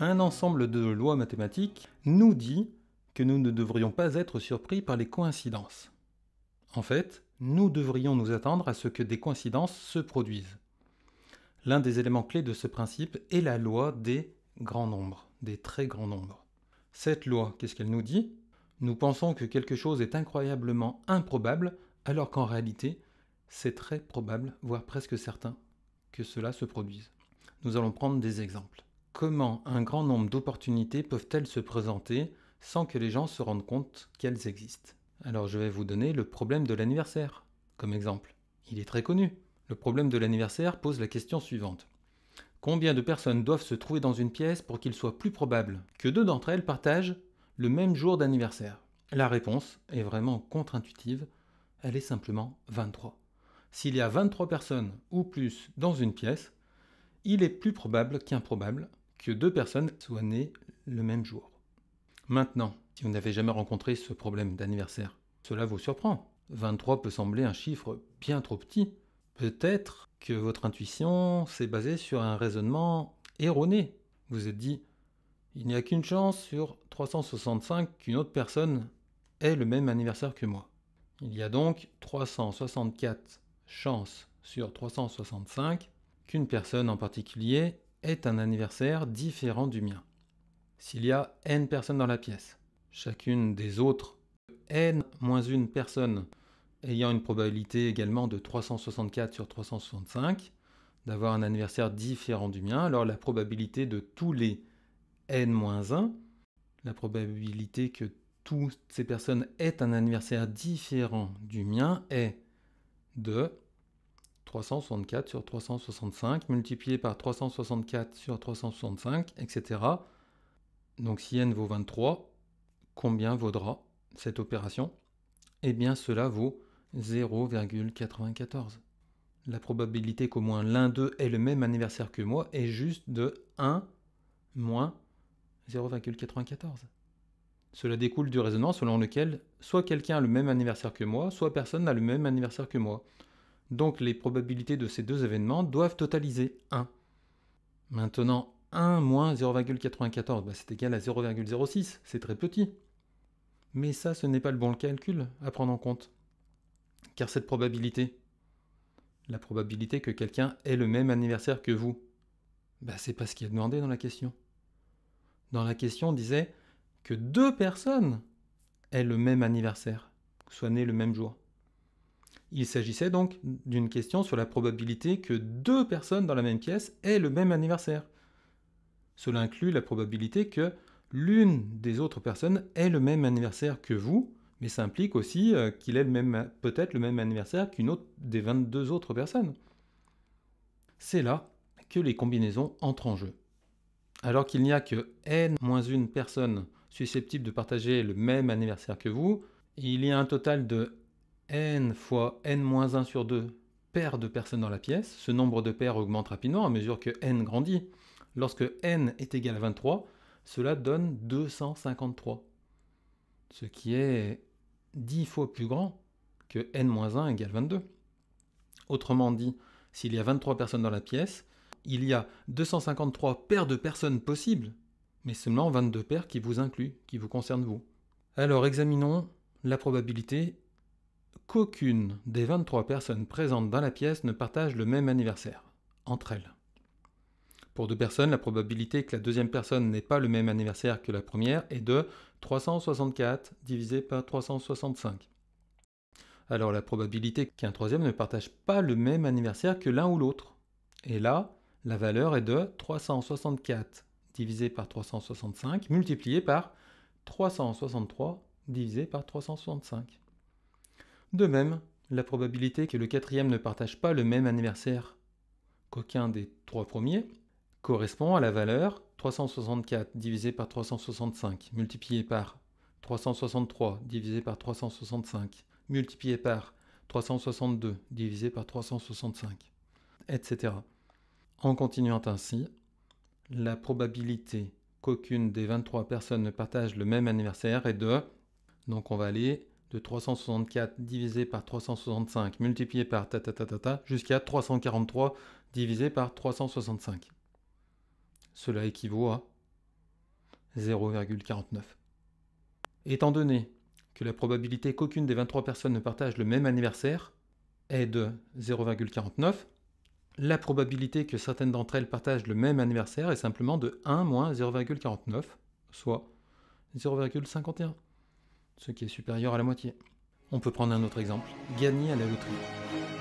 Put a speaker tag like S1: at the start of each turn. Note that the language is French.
S1: un ensemble de lois mathématiques nous dit que nous ne devrions pas être surpris par les coïncidences. En fait, nous devrions nous attendre à ce que des coïncidences se produisent. L'un des éléments clés de ce principe est la loi des grands nombres, des très grands nombres. Cette loi, qu'est-ce qu'elle nous dit Nous pensons que quelque chose est incroyablement improbable, alors qu'en réalité, c'est très probable, voire presque certain, que cela se produise. Nous allons prendre des exemples comment un grand nombre d'opportunités peuvent-elles se présenter sans que les gens se rendent compte qu'elles existent Alors je vais vous donner le problème de l'anniversaire comme exemple. Il est très connu. Le problème de l'anniversaire pose la question suivante. Combien de personnes doivent se trouver dans une pièce pour qu'il soit plus probable que deux d'entre elles partagent le même jour d'anniversaire La réponse est vraiment contre-intuitive, elle est simplement 23. S'il y a 23 personnes ou plus dans une pièce, il est plus probable qu'improbable que deux personnes soient nées le même jour. Maintenant, si vous n'avez jamais rencontré ce problème d'anniversaire, cela vous surprend. 23 peut sembler un chiffre bien trop petit. Peut-être que votre intuition s'est basée sur un raisonnement erroné. Vous êtes dit, il n'y a qu'une chance sur 365 qu'une autre personne ait le même anniversaire que moi. Il y a donc 364 chances sur 365 qu'une personne en particulier est un anniversaire différent du mien. S'il y a n personnes dans la pièce, chacune des autres, n-1 personne ayant une probabilité également de 364 sur 365 d'avoir un anniversaire différent du mien, alors la probabilité de tous les n-1, la probabilité que toutes ces personnes aient un anniversaire différent du mien est de 364 sur 365 multiplié par 364 sur 365, etc. Donc si n vaut 23, combien vaudra cette opération Eh bien cela vaut 0,94. La probabilité qu'au moins l'un d'eux ait le même anniversaire que moi est juste de 1 moins 0,94. Cela découle du raisonnement selon lequel soit quelqu'un a le même anniversaire que moi, soit personne n'a le même anniversaire que moi. Donc les probabilités de ces deux événements doivent totaliser 1. Maintenant, 1 moins 0,94, bah, c'est égal à 0,06, c'est très petit. Mais ça, ce n'est pas le bon calcul à prendre en compte. Car cette probabilité, la probabilité que quelqu'un ait le même anniversaire que vous, bah, c'est pas ce qui est demandé dans la question. Dans la question, on disait que deux personnes aient le même anniversaire, soient nées le même jour. Il s'agissait donc d'une question sur la probabilité que deux personnes dans la même pièce aient le même anniversaire. Cela inclut la probabilité que l'une des autres personnes ait le même anniversaire que vous, mais ça implique aussi euh, qu'il ait peut-être le même anniversaire qu'une autre des 22 autres personnes. C'est là que les combinaisons entrent en jeu. Alors qu'il n'y a que n une personne susceptible de partager le même anniversaire que vous, il y a un total de n fois n-1 sur 2 paires de personnes dans la pièce. Ce nombre de paires augmente rapidement à mesure que n grandit. Lorsque n est égal à 23, cela donne 253, ce qui est 10 fois plus grand que n-1 égale 22. Autrement dit, s'il y a 23 personnes dans la pièce, il y a 253 paires de personnes possibles, mais seulement 22 paires qui vous incluent, qui vous concernent vous. Alors examinons la probabilité qu'aucune des 23 personnes présentes dans la pièce ne partage le même anniversaire, entre elles. Pour deux personnes, la probabilité que la deuxième personne n'ait pas le même anniversaire que la première est de 364 divisé par 365. Alors la probabilité qu'un troisième ne partage pas le même anniversaire que l'un ou l'autre. Et là, la valeur est de 364 divisé par 365 multiplié par 363 divisé par 365. De même, la probabilité que le quatrième ne partage pas le même anniversaire qu'aucun des trois premiers correspond à la valeur 364 divisé par 365 multiplié par 363 divisé par 365 multiplié par 362 divisé par 365, etc. En continuant ainsi, la probabilité qu'aucune des 23 personnes ne partage le même anniversaire est de... Donc on va aller de 364 divisé par 365 multiplié par ta ta ta ta, jusqu'à 343 divisé par 365. Cela équivaut à 0,49. Étant donné que la probabilité qu'aucune des 23 personnes ne partage le même anniversaire est de 0,49, la probabilité que certaines d'entre elles partagent le même anniversaire est simplement de 1 moins 0,49, soit 0,51 ce qui est supérieur à la moitié. On peut prendre un autre exemple, gagner à la loterie.